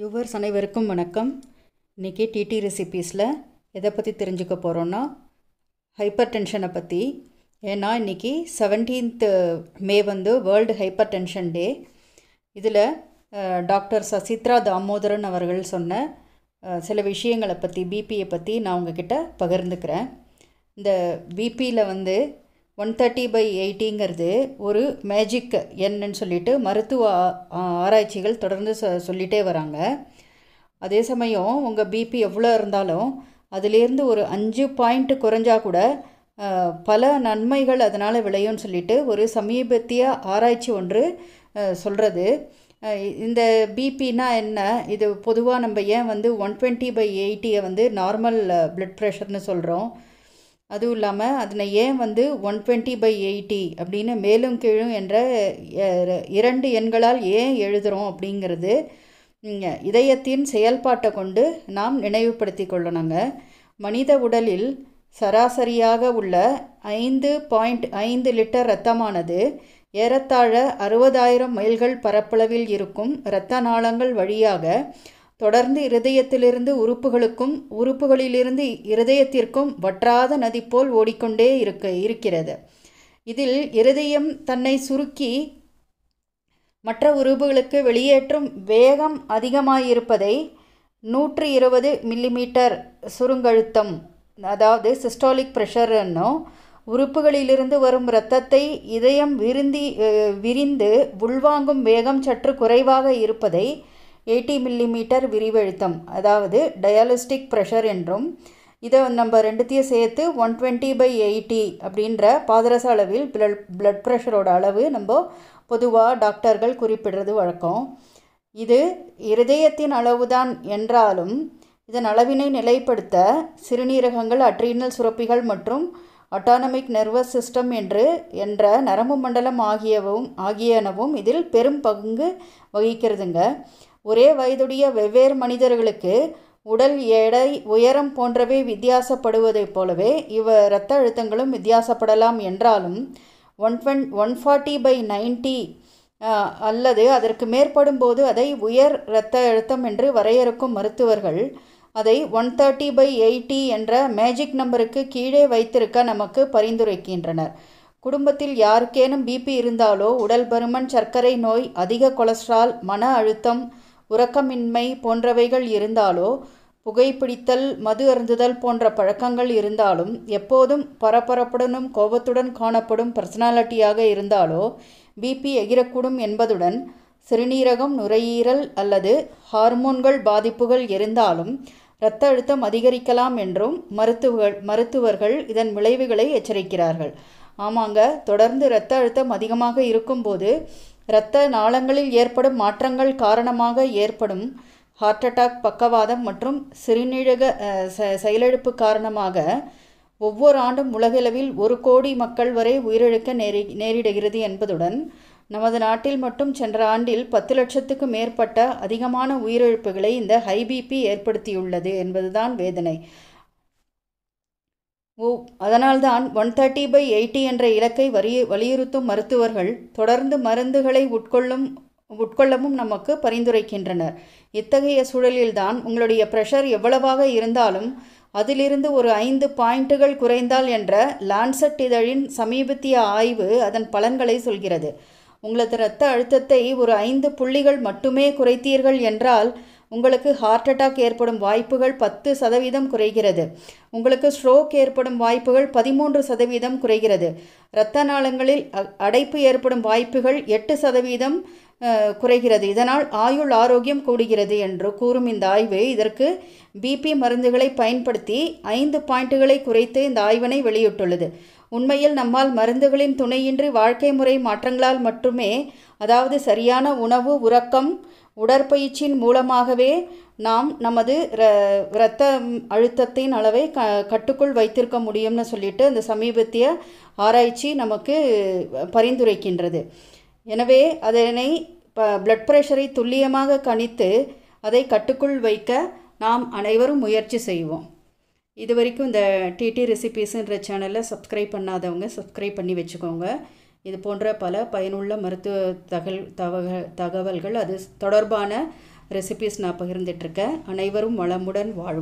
yours அனைவருக்கும் வணக்கம் இன்றைக்கி டிடி ரெசிபீஸில் எதை பற்றி தெரிஞ்சுக்க போகிறோன்னா ஹைப்பர் டென்ஷனை பற்றி ஏன்னா இன்றைக்கி செவன்டீன்த்து மே வந்து வேர்ல்டு ஹைப்பர் டென்ஷன் டே இதில் டாக்டர் சசித்ரா தாமோதரன் அவர்கள் சொன்ன சில விஷயங்களை பற்றி பிபியை பற்றி நான் உங்ககிட்ட பகிர்ந்துக்கிறேன் இந்த பிபியில் வந்து ஒன் தேர்ட்டி பை எயிட்டிங்கிறது ஒரு மேஜிக் என்னன்னு சொல்லிட்டு மருத்துவ ஆராய்ச்சிகள் தொடர்ந்து சொ சொல்லிகிட்டே வராங்க அதே சமயம் உங்கள் பிபி எவ்வளோ இருந்தாலும் அதுலேருந்து ஒரு அஞ்சு பாயிண்ட் குறைஞ்சா கூட பல நன்மைகள் அதனால் விளையும்னு சொல்லிட்டு ஒரு சமீபத்திய ஆராய்ச்சி ஒன்று சொல்கிறது இந்த பிபின்னா என்ன இது பொதுவாக நம்ம ஏன் வந்து ஒன் டுவெண்ட்டி பை எயிட்டியை வந்து நார்மல் ப்ளட் ப்ரெஷர்னு சொல்கிறோம் அதுவும் இல்லாமல் அதில் ஏன் வந்து ஒன் டுவெண்ட்டி பை எயிட்டி அப்படின்னு மேலும் கீழும் என்ற இரண்டு எண்களால் ஏன் எழுதுகிறோம் அப்படிங்கிறது இதயத்தின் செயல்பாட்டை கொண்டு நாம் நினைவுபடுத்தி கொள்ளணுங்க மனித உடலில் சராசரியாக உள்ள ஐந்து பாயிண்ட் ஐந்து லிட்டர் இரத்தமானது ஏறத்தாழ அறுபதாயிரம் மைல்கள் பரப்பளவில் இருக்கும் இரத்த நாளங்கள் வழியாக தொடர்ந்து இருதயத்திலிருந்து உறுப்புகளுக்கும் உறுப்புகளிலிருந்து இருதயத்திற்கும் வற்றாத நதி போல் ஓடிக்கொண்டே இருக்க இருக்கிறது இதில் இருதயம் தன்னை சுருக்கி மற்ற உறுப்புகளுக்கு வெளியேற்றும் வேகம் அதிகமாயிருப்பதை நூற்றி இருபது மில்லிமீட்டர் சுருங்கழுத்தம் அதாவது சிஸ்டாலிக் ப்ரெஷர்ன்னும் உறுப்புகளிலிருந்து வரும் இரத்தத்தை இதயம் விருந்தி விரிந்து உள்வாங்கும் வேகம் சற்று குறைவாக இருப்பதை எயிட்டி மில்லிமீட்டர் விரிவழுத்தம் அதாவது டயாலிஸ்டிக் ப்ரெஷர் என்றும் இதை நம்ம ரெண்டுத்தையும் சேர்த்து ஒன் டுவெண்ட்டி பை எயிட்டி அப்படின்ற பாதரச அளவில் பிளட் பிளட் ப்ரெஷரோட அளவு நம்ம பொதுவாக டாக்டர்கள் குறிப்பிடுறது வழக்கம் இது இருதயத்தின் அளவுதான் என்றாலும் இதன் அளவினை நிலைப்படுத்த சிறுநீரகங்கள் அட்ரீனல் சுரப்பிகள் மற்றும் அட்டானமிக் நர்வஸ் சிஸ்டம் என்று என்ற நரம்பு மண்டலம் ஆகியவும் ஆகியனவும் இதில் பெரும் பங்கு வகிக்கிறதுங்க ஒரே வயதுடைய வெவ்வேறு மனிதர்களுக்கு உடல் எடை உயரம் போன்றவை வித்தியாசப்படுவதைப் போலவே இவ இரத்த அழுத்தங்களும் வித்தியாசப்படலாம் என்றாலும் one twenty one forty by ninety அல்லது அதற்கு மேற்படும் போது அதை உயர் இரத்த அழுத்தம் என்று வரையறுக்கும் மருத்துவர்கள் அதை ஒன் தேர்ட்டி பை எயிட்டி என்ற மேஜிக் நம்பருக்கு கீழே வைத்திருக்க நமக்கு பரிந்துரைக்கின்றனர் குடும்பத்தில் யாருக்கேனும் பிபி இருந்தாலோ உடல் பருமன் சர்க்கரை நோய் அதிக கொலஸ்ட்ரால் மன அழுத்தம் உறக்கமின்மை போன்றவைகள் இருந்தாலோ புகைப்பிடித்தல் மது அருந்துதல் போன்ற பழக்கங்கள் இருந்தாலும் எப்போதும் பரபரப்புடனும் கோபத்துடன் காணப்படும் பர்சனாலிட்டியாக இருந்தாலோ பிபி எகிரக்கூடும் என்பதுடன் சிறுநீரகம் நுரையீரல் அல்லது ஹார்மோன்கள் பாதிப்புகள் இருந்தாலும் இரத்த அழுத்தம் அதிகரிக்கலாம் என்றும் மருத்துவர்கள் மருத்துவர்கள் இதன் விளைவுகளை எச்சரிக்கிறார்கள் ஆமாங்க தொடர்ந்து இரத்த அழுத்தம் அதிகமாக இருக்கும்போது இரத்த நாளங்களில் ஏற்படும் மாற்றங்கள் காரணமாக ஏற்படும் ஹார்ட் அட்டாக் பக்கவாதம் மற்றும் சிறுநீழக செயலிழப்பு காரணமாக ஒவ்வொரு ஆண்டும் உலகளவில் ஒரு கோடி மக்கள் வரை உயிரிழக்க நேரி நேரிடுகிறது என்பதுடன் நமது நாட்டில் மட்டும் சென்ற ஆண்டில் பத்து லட்சத்துக்கு மேற்பட்ட அதிகமான உயிரிழப்புகளை இந்த ஹைபிபி ஏற்படுத்தியுள்ளது என்பதுதான் வேதனை ஓ அதனால்தான் ஒன் தேர்ட்டி பை எயிட்டி என்ற இலக்கை வரிய வலியுறுத்தும் மருத்துவர்கள் தொடர்ந்து மருந்துகளை உட்கொள்ளும் உட்கொள்ளவும் நமக்கு பரிந்துரைக்கின்றனர் இத்தகைய சூழலில்தான் உங்களுடைய ப்ரெஷர் எவ்வளவாக இருந்தாலும் அதிலிருந்து ஒரு ஐந்து பாயிண்ட்டுகள் குறைந்தால் என்ற லான்செட் இதழின் சமீபத்திய ஆய்வு அதன் பலன்களை சொல்கிறது உங்களது இரத்த அழுத்தத்தை ஒரு ஐந்து புள்ளிகள் மட்டுமே குறைத்தீர்கள் என்றால் உங்களுக்கு ஹார்ட் அட்டாக் ஏற்படும் வாய்ப்புகள் பத்து சதவீதம் குறைகிறது உங்களுக்கு ஸ்ட்ரோக் ஏற்படும் வாய்ப்புகள் பதிமூன்று சதவீதம் குறைகிறது இரத்த நாளங்களில் அடைப்பு ஏற்படும் வாய்ப்புகள் எட்டு சதவீதம் குறைகிறது இதனால் ஆயுள் ஆரோக்கியம் கூடுகிறது என்று கூறும் இந்த ஆய்வு இதற்கு பிபி மருந்துகளை பயன்படுத்தி ஐந்து பாயிண்ட்டுகளை குறைத்து இந்த ஆய்வினை வெளியிட்டுள்ளது உண்மையில் நம்மால் மருந்துகளின் துணையின்றி வாழ்க்கை முறை மாற்றங்களால் மட்டுமே அதாவது சரியான உணவு உறக்கம் உடற்பயிற்சியின் மூலமாகவே நாம் நமது ர இரத்த அழுத்தத்தின் அளவை க கட்டுக்குள் வைத்திருக்க முடியும்னு சொல்லிட்டு அந்த சமீபத்திய ஆராய்ச்சி நமக்கு பரிந்துரைக்கின்றது எனவே அதனை பிளட் ப்ரெஷரை துல்லியமாக கணித்து அதை கட்டுக்குள் வைக்க நாம் அனைவரும் முயற்சி செய்வோம் இது வரைக்கும் இந்த டிடி ரெசிபீஸுன்ற சேனலை சப்ஸ்கிரைப் பண்ணாதவங்க சப்ஸ்கிரைப் பண்ணி வச்சுக்கோங்க இது போன்ற பல பயனுள்ள மருத்துவ தகவல் தகவல்கள் அது தொடர்பான ரெசிபிஸ் நான் பகிர்ந்துட்டுருக்கேன் அனைவரும் வளமுடன் வாழ்